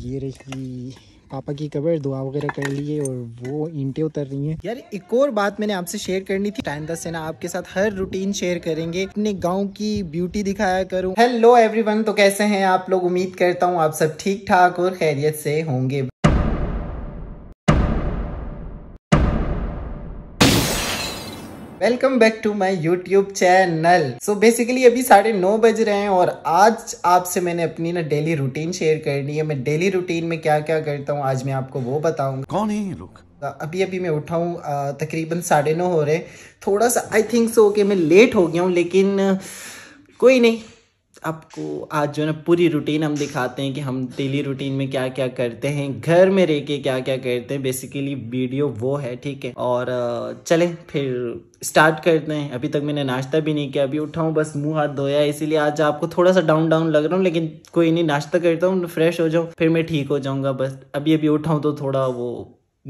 ये रही पापा की कबर दुआ वगैरह कर लिए और वो ईंटे उतर रही हैं यार एक और बात मैंने आपसे शेयर करनी थी टाइम दस सेना आपके साथ हर रूटीन शेयर करेंगे अपने गांव की ब्यूटी दिखाया करूं हेलो एवरीवन तो कैसे हैं आप लोग उम्मीद करता हूं आप सब ठीक ठाक और खैरियत से होंगे welcome back to my YouTube channel so basically अभी साढ़े नौ बज रहे हैं और आज आपसे मैंने अपनी ना डेली रूटीन शेयर करनी है मैं डेली रूटीन में क्या क्या करता हूँ आज मैं आपको वो बताऊंगा कौन है ये लोग तो अभी अभी मैं उठा हूँ तकरीबन साढ़े नौ हो रहे हैं थोड़ा सा आई थिंक सो कि मैं लेट हो गया हूँ लेकिन कोई नहीं आपको आज जो ना पूरी रूटीन हम दिखाते हैं कि हम डेली रूटीन में क्या क्या करते हैं घर में रह के क्या क्या करते हैं बेसिकली वीडियो वो है ठीक है और चले फिर स्टार्ट करते हैं अभी तक मैंने नाश्ता भी नहीं किया अभी उठाऊँ बस मुंह हाथ धोया इसीलिए आज आपको थोड़ा सा डाउन डाउन लग रहा हूँ लेकिन कोई नहीं नाश्ता करता हूँ फ्रेश हो जाऊँ फिर मैं ठीक हो जाऊँगा बस अभी अभी उठाऊँ तो थोड़ा वो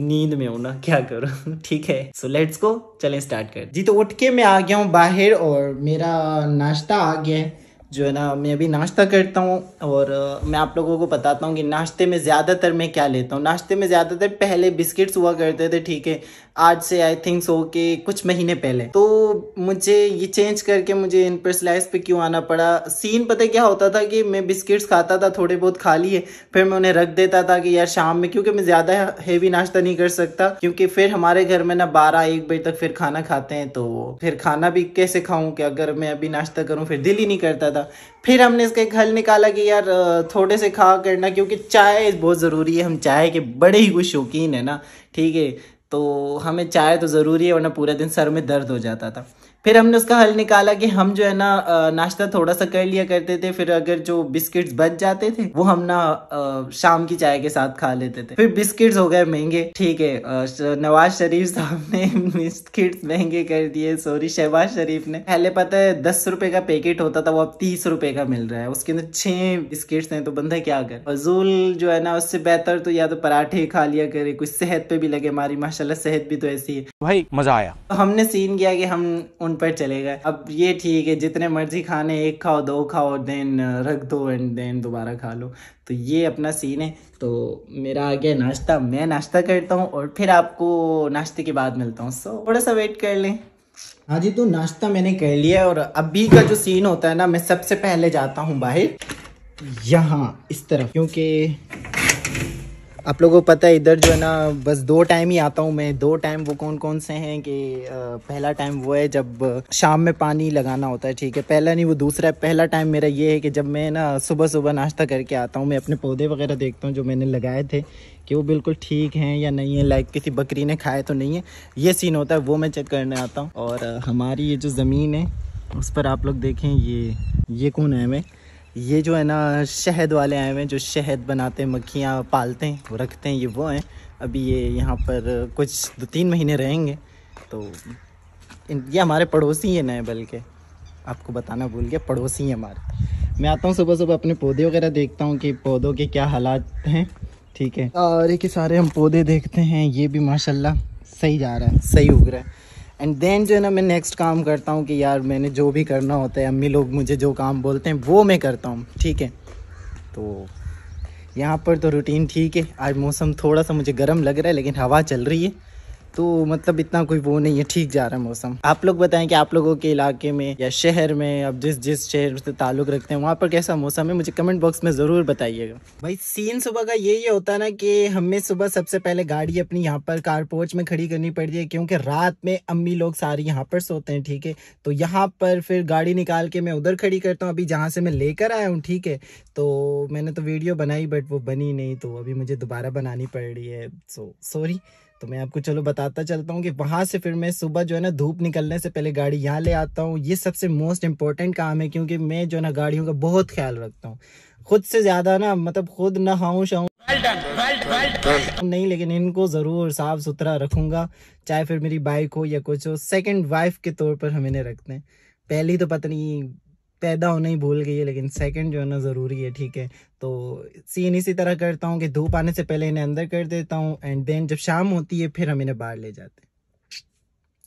नींद में हूं ना क्या करूँ ठीक है सो लेट्स गो चलें स्टार्ट कर जी तो उठ के मैं आ गया हूँ बाहर और मेरा नाश्ता आ गया है जो है ना मैं अभी नाश्ता करता हूँ और मैं आप लोगों को बताता हूँ कि नाश्ते में ज़्यादातर मैं क्या लेता हूँ नाश्ते में ज़्यादातर पहले बिस्किट्स हुआ करते थे ठीक है आज से आई थिंक सो के कुछ महीने पहले तो मुझे ये चेंज करके मुझे इन पर स्लाइस पर क्यों आना पड़ा सीन पता क्या होता था कि मैं बिस्किट्स खाता था थोड़े बहुत खा लिए फिर मैं उन्हें रख देता था कि यार शाम में क्योंकि मैं ज़्यादा हैवी नाश्ता नहीं कर सकता क्योंकि फिर हमारे घर में ना बारह एक बजे तक फिर खाना खाते हैं तो फिर खाना भी कैसे खाऊँ कि अगर मैं अभी नाश्ता करूँ फिर दिल ही नहीं करता था था फिर हमने इसका एक हल निकाला कि यार थोड़े से खा करना क्योंकि चाय बहुत ज़रूरी है हम चाय के बड़े ही कुछ शौकीन है ना ठीक है तो हमें चाय तो ज़रूरी है वरना पूरे दिन सर में दर्द हो जाता था फिर हमने उसका हल निकाला कि हम जो है ना नाश्ता थोड़ा सा कर लिया करते थे फिर अगर जो बिस्किट्स बच जाते थे वो हम ना शाम की चाय के साथ खा लेते थे फिर बिस्किट्स हो गए महंगे ठीक है नवाज शरीफ साहब ने बिस्किट्स महंगे कर दिए सॉरी शहबाज शरीफ ने पहले पता है दस रुपए का पैकेट होता था वो अब तीस रुपए का मिल रहा है उसके अंदर छह बिस्किट्स हैं तो बंदा क्या कर फजूल जो है ना उससे बेहतर तो या तो पराठे खा लिया करे कुछ सेहत पे भी लगे हमारी माशाला सेहत भी तो ऐसी है भाई मजा आया तो हमने सीन किया कि हम उन पर चले गए अब ये ठीक है जितने मर्जी खाने एक खाओ दो खाओ देन uh, रख दो एंड देन दोबारा खा लो तो ये अपना सीन है तो मेरा आ गया नाश्ता मैं नाश्ता करता हूँ और फिर आपको नाश्ते के बाद मिलता हूँ सो थोड़ा सा वेट कर लें हाँ जी तो नाश्ता मैंने कर लिया और अभी का जो सीन होता है ना मैं सबसे पहले जाता हूँ बाहर यहाँ इस तरफ क्योंकि आप लोगों को पता है इधर जो है ना बस दो टाइम ही आता हूँ मैं दो टाइम वो कौन कौन से हैं कि पहला टाइम वो है जब शाम में पानी लगाना होता है ठीक है पहला नहीं वो दूसरा है पहला टाइम मेरा ये है कि जब मैं ना सुबह सुबह नाश्ता करके आता हूँ मैं अपने पौधे वगैरह देखता हूँ जो मैंने लगाए थे कि वो बिल्कुल ठीक हैं या नहीं है लाइक किसी बकरी ने खाए तो नहीं है ये सीन होता है वो मैं चेक करने आता हूँ और हमारी ये जो ज़मीन है उस पर आप लोग देखें ये ये कौन है मैं ये जो है ना शहद वाले आए हुए हैं जो शहद बनाते हैं मक्खियाँ पालते हैं वो रखते हैं ये वो हैं अभी ये यहाँ पर कुछ दो तीन महीने रहेंगे तो ये हमारे पड़ोसी हैं नए बल्कि आपको बताना भूल गया पड़ोसी हैं हमारे मैं आता हूँ सुबह सुबह अपने पौधे वगैरह देखता हूँ कि पौधों के क्या हालात हैं ठीक है और एक सारे हम पौधे देखते हैं ये भी माशाल्लाह सही जा रहा है सही उग रहा है एंड देन जो है ना मैं नेक्स्ट काम करता हूँ कि यार मैंने जो भी करना होता है अम्मी लोग मुझे जो काम बोलते हैं वो मैं करता हूँ ठीक है तो यहाँ पर तो रूटीन ठीक है आज मौसम थोड़ा सा मुझे गर्म लग रहा है लेकिन हवा चल रही है तो मतलब इतना कोई वो नहीं है ठीक जा रहा है मौसम आप लोग बताएं कि आप लोगों के इलाके में या शहर में अब जिस जिस शहर से ताल्लुक रखते हैं वहाँ पर कैसा मौसम है मुझे कमेंट बॉक्स में ज़रूर बताइएगा भाई सीन सुबह का यही होता ना कि हमें सुबह सबसे पहले गाड़ी अपनी यहाँ पर कारपोच में खड़ी करनी पड़ती है क्योंकि रात में अम्मी लोग सारी यहाँ पर सोते हैं ठीक है तो यहाँ पर फिर गाड़ी निकाल के मैं उधर खड़ी करता हूँ अभी जहाँ से मैं लेकर आया हूँ ठीक है तो मैंने तो वीडियो बनाई बट वो बनी नहीं तो अभी मुझे दोबारा बनानी पड़ रही है सो सॉरी तो मैं आपको चलो बताता चलता हूँ कि वहाँ से फिर मैं सुबह जो है ना धूप निकलने से पहले गाड़ी यहाँ ले आता हूँ ये सबसे मोस्ट इम्पॉर्टेंट काम है क्योंकि मैं जो है ना गाड़ियों का बहुत ख्याल रखता हूँ खुद से ज़्यादा ना मतलब खुद ना हाऊँ शाऊँ नहीं लेकिन इनको ज़रूर साफ सुथरा रखूंगा चाहे फिर मेरी बाइक हो या कुछ हो सेकेंड वाइफ के तौर पर हम इन्हें रखते हैं पहली तो पत्नी पैदा होने ही भूल गई है लेकिन सेकंड जो है ना ज़रूरी है ठीक है तो सीन इसी तरह करता हूँ कि धूप आने से पहले इन्हें अंदर कर देता हूँ एंड देन जब शाम होती है फिर हम इन्हें बाहर ले जाते हैं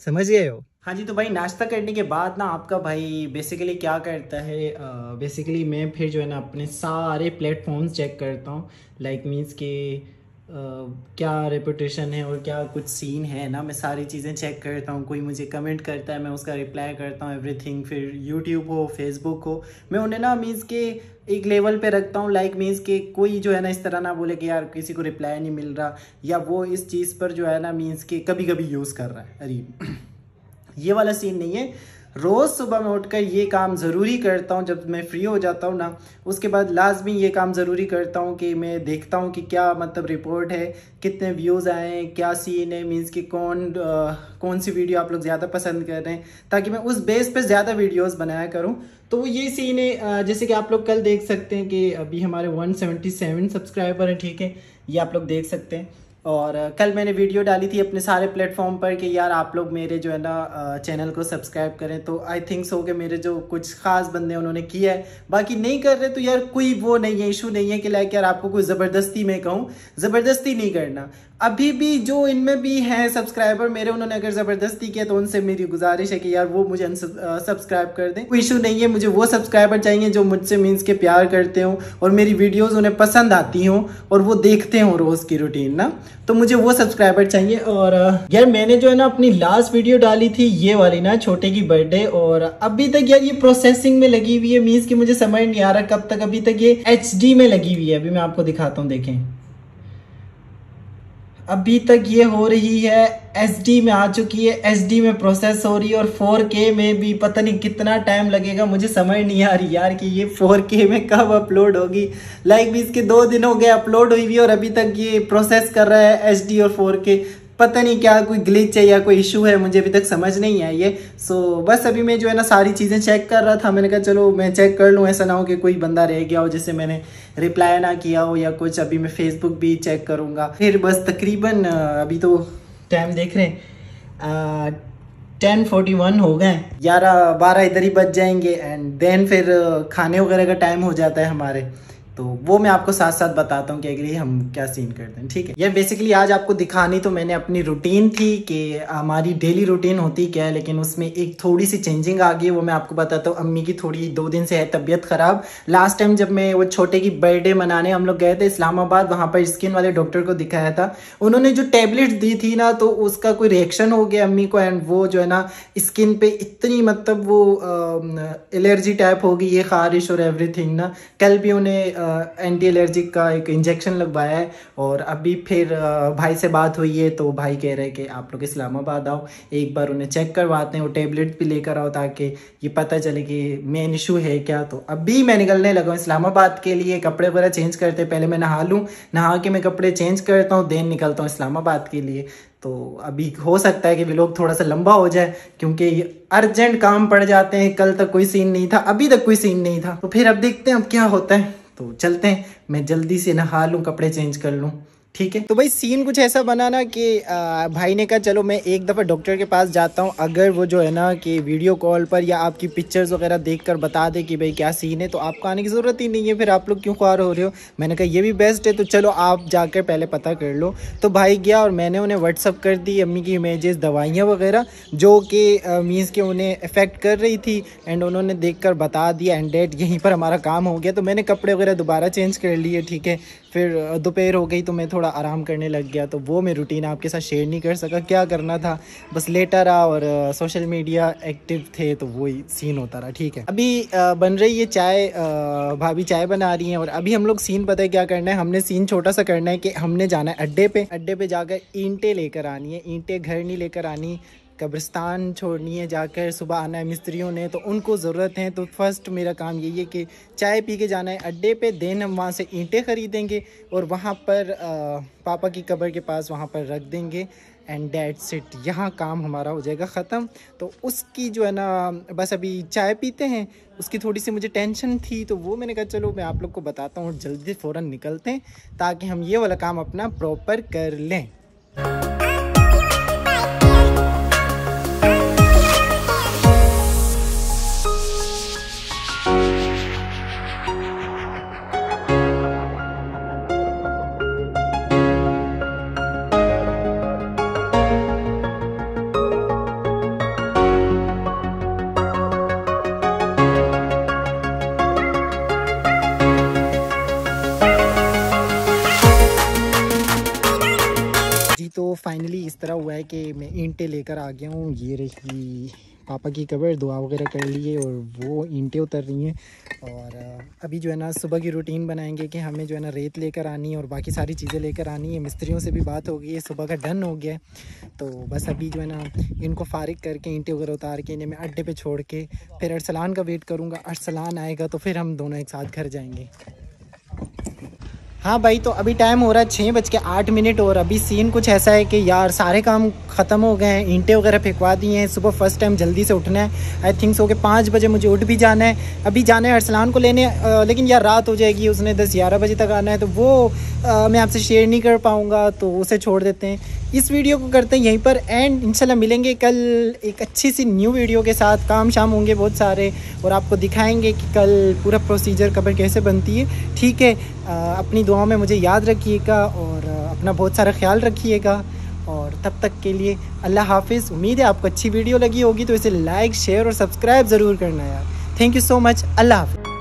समझ गए हो हाँ जी तो भाई नाश्ता करने के बाद ना आपका भाई बेसिकली क्या करता है बेसिकली uh, मैं फिर जो है ना अपने सारे प्लेटफॉर्म्स चेक करता हूँ लाइक मीन्स कि क्या रेपुटेशन है और क्या कुछ सीन है ना मैं सारी चीज़ें चेक करता हूँ कोई मुझे कमेंट करता है मैं उसका रिप्लाई करता हूँ एवरीथिंग फिर यूट्यूब हो फेसबुक हो मैं उन्हें ना मीन्स के एक लेवल पे रखता हूँ लाइक मीन्स के कोई जो है ना इस तरह ना बोले कि यार किसी को रिप्लाई नहीं मिल रहा या वो इस चीज़ पर जो है ना मीन्स के कभी कभी यूज़ कर रहा है अरे ये वाला सीन नहीं है रोज़ सुबह मैं उठकर ये काम ज़रूरी करता हूँ जब मैं फ्री हो जाता हूँ ना उसके बाद लाजमी ये काम ज़रूरी करता हूँ कि मैं देखता हूँ कि क्या मतलब रिपोर्ट है कितने व्यूज़ आए हैं क्या सीन है मीन्स कि कौन आ, कौन सी वीडियो आप लोग ज़्यादा पसंद कर रहे हैं ताकि मैं उस बेस पर ज़्यादा वीडियोज़ बनाया करूँ तो ये सीन है जैसे कि आप लोग कल देख सकते हैं कि अभी हमारे वन सब्सक्राइबर हैं ठीक है ये आप लोग देख सकते हैं और कल मैंने वीडियो डाली थी अपने सारे प्लेटफॉर्म पर कि यार आप लोग मेरे जो है ना चैनल को सब्सक्राइब करें तो आई थिंक सो कि मेरे जो कुछ खास बंदे उन्होंने किया है बाकी नहीं कर रहे तो यार कोई वो नहीं है इशू नहीं है कि लाइक यार आपको कोई ज़बरदस्ती मैं कहूँ ज़बरदस्ती नहीं करना अभी भी जो इनमें भी हैं सब्सक्राइबर मेरे उन्होंने अगर ज़बरदस्ती किया तो उनसे मेरी गुजारिश है कि यार वो मुझे सब्सक्राइब कर दें कोई इशू नहीं है मुझे वो सब्सक्राइबर चाहिए जो मुझसे मीन्स के प्यार करते हों और मेरी वीडियोस उन्हें पसंद आती हों और वो देखते हों रोज़ की रूटीन ना तो मुझे वो सब्सक्राइबर चाहिए और यार मैंने जो है ना अपनी लास्ट वीडियो डाली थी ये वाली ना छोटे की बर्थडे और अभी तक यार ये प्रोसेसिंग में लगी हुई है मीन्स की मुझे समझ नहीं आ रहा कब तक अभी तक ये एच में लगी हुई है अभी मैं आपको दिखाता हूँ देखें अभी तक ये हो रही है एस में आ चुकी है एस में प्रोसेस हो रही है और 4K में भी पता नहीं कितना टाइम लगेगा मुझे समझ नहीं आ रही यार कि ये 4K में कब अपलोड होगी लाइक भी इसके दो दिन हो गए अपलोड हुई भी और अभी तक ये प्रोसेस कर रहा है एच और 4K पता नहीं क्या कोई ग्लिच है या कोई इशू है मुझे अभी तक समझ नहीं आई है सो so, बस अभी मैं जो है ना सारी चीज़ें चेक कर रहा था मैंने कहा चलो मैं चेक कर लूँ ऐसा ना हो कि कोई बंदा रह गया हो जैसे मैंने रिप्लाई ना किया हो या कुछ अभी मैं फेसबुक भी चेक करूँगा फिर बस तकरीबन अभी तो टाइम देख रहे हैं टेन फोर्टी वन हो गए ग्यारह बारह इधर ही बच जाएंगे एंड देन फिर खाने वगैरह का टाइम हो जाता है हमारे तो वो मैं आपको साथ साथ बताता हूँ कि अगली हम क्या सीन करते हैं ठीक है ये बेसिकली आज आपको दिखानी तो मैंने अपनी रूटीन थी कि हमारी डेली रूटीन होती क्या है लेकिन उसमें एक थोड़ी सी चेंजिंग आ गई वो मैं आपको बताता हूँ अम्मी की थोड़ी दो दिन से है तबीयत ख़राब लास्ट टाइम जब मैं वो छोटे की बर्थडे मनाने हम लोग गए थे इस्लामाबाद वहाँ पर स्किन वाले डॉक्टर को दिखाया था उन्होंने जो टेबलेट दी थी ना तो उसका कोई रिएक्शन हो गया अम्मी को एंड वो जो है ना स्किन पर इतनी मतलब वो एलर्जी टाइप होगी ये खारिश और एवरीथिंग ना कल भी उन्हें एंटी एलर्जिक का एक इंजेक्शन लगवाया है और अभी फिर भाई से बात हुई है तो भाई कह रहे हैं कि आप लोग इस्लामाबाद आओ एक बार उन्हें चेक करवाते हैं और टेबलेट भी लेकर आओ ताकि ये पता चले कि मेन इशू है क्या तो अभी मैं निकलने लगा हूँ इस्लामाबाद के लिए कपड़े वगैरह चेंज करते पहले मैं नहा लूँ नहा के मैं कपड़े चेंज करता हूँ देन निकलता हूँ इस्लामाबाद के लिए तो अभी हो सकता है कि व्लॉग थोड़ा सा लंबा हो जाए क्योंकि अर्जेंट काम पड़ जाते हैं कल तक कोई सीन नहीं था अभी तक कोई सीन नहीं था तो फिर अब देखते हैं अब क्या होता है तो चलते हैं मैं जल्दी से नहा लूँ कपड़े चेंज कर लूँ ठीक है तो भाई सीन कुछ ऐसा बनाना कि भाई ने कहा चलो मैं एक दफ़ा डॉक्टर के पास जाता हूँ अगर वो जो है ना कि वीडियो कॉल पर या आपकी पिक्चर्स वगैरह देख कर बता दे कि भाई क्या सीन है तो आपको आने की ज़रूरत ही नहीं है फिर आप लोग क्यों ख्वार हो रहे हो मैंने कहा ये भी बेस्ट है तो चलो आप जाकर पहले पता कर लो तो भाई गया और मैंने उन्हें व्हाट्सअप कर दी अम्मी की इमेजेस दवाइयाँ वगैरह जो कि मीन्स के उन्हें इफ़ेक्ट कर रही थी एंड उन्होंने देख कर बता दिया एंड डेट यहीं पर हमारा काम हो गया तो मैंने कपड़े वगैरह दोबारा चेंज कर लिए ठीक है फिर दोपहर हो गई तो मैं थोड़ा आराम करने लग गया तो वो मैं रूटीन आपके साथ शेयर नहीं कर सका क्या करना था बस लेटा रहा और सोशल मीडिया एक्टिव थे तो वो ही सीन होता रहा ठीक है अभी बन रही है चाय भाभी चाय बना रही हैं और अभी हम लोग सीन पता है क्या करना है हमने सीन छोटा सा करना है कि हमने जाना है अड्डे पे अड्डे पे जाकर ईंटे लेकर आनी है ईंटे घर नहीं लेकर आनी कब्रिस्तान छोड़नी है जाकर सुबह आना है मिस्त्रियों ने तो उनको ज़रूरत है तो फर्स्ट मेरा काम यही है कि चाय पी के जाना है अड्डे पे देन हम वहाँ से ईंटें ख़रीदेंगे और वहाँ पर आ, पापा की कब्र के पास वहाँ पर रख देंगे एंड डेट सिट यहाँ काम हमारा हो जाएगा ख़त्म तो उसकी जो है ना बस अभी चाय पीते हैं उसकी थोड़ी सी मुझे टेंशन थी तो वो मैंने कहा चलो मैं आप लोग को बताता हूँ और जल्दी फ़ौर निकलते हैं ताकि हम ये वाला काम अपना प्रॉपर कर लें फाइनली इस तरह हुआ है कि मैं ईंटें लेकर आ गया हूँ ये रही पापा की कबर दुआ वगैरह कर लिए और वो ईंटें उतर रही हैं और अभी जो है ना सुबह की रूटीन बनाएंगे कि हमें जो है ना रेत लेकर आनी है और बाकी सारी चीज़ें लेकर आनी है मिस्त्रियों से भी बात हो गई है सुबह का डन हो गया है तो बस अभी जो है ना इनको फारिग करके ईंटें वगैरह उतार के इन्हें मैं अड्डे पर छोड़ के फिर अरसलान का वेट करूँगा अरसलान आएगा तो फिर हम दोनों एक साथ घर जाएँगे हाँ भाई तो अभी टाइम हो रहा है छः बज के आठ मिनट और अभी सीन कुछ ऐसा है कि यार सारे काम ख़त्म हो गए हैं ईंटे वगैरह फेंकवा दिए हैं सुबह फर्स्ट टाइम जल्दी से उठना है आई थिंक सो के पाँच बजे मुझे उठ भी जाना है अभी जाना है अरसलान को लेने आ, लेकिन यार रात हो जाएगी उसने दस ग्यारह बजे तक आना है तो वो आ, मैं आपसे शेयर नहीं कर पाऊँगा तो उसे छोड़ देते हैं इस वीडियो को करते हैं यहीं पर एंड इंशाल्लाह मिलेंगे कल एक अच्छी सी न्यू वीडियो के साथ काम शाम होंगे बहुत सारे और आपको दिखाएंगे कि कल पूरा प्रोसीजर कबर कैसे बनती है ठीक है अपनी दुआओं में मुझे याद रखिएगा और अपना बहुत सारा ख्याल रखिएगा और तब तक के लिए अल्लाह हाफिज़ उम्मीद है आपको अच्छी वीडियो लगी होगी तो इसे लाइक शेयर और सब्सक्राइब ज़रूर करना यार थैंक यू सो मच अल्लाह हाफिज़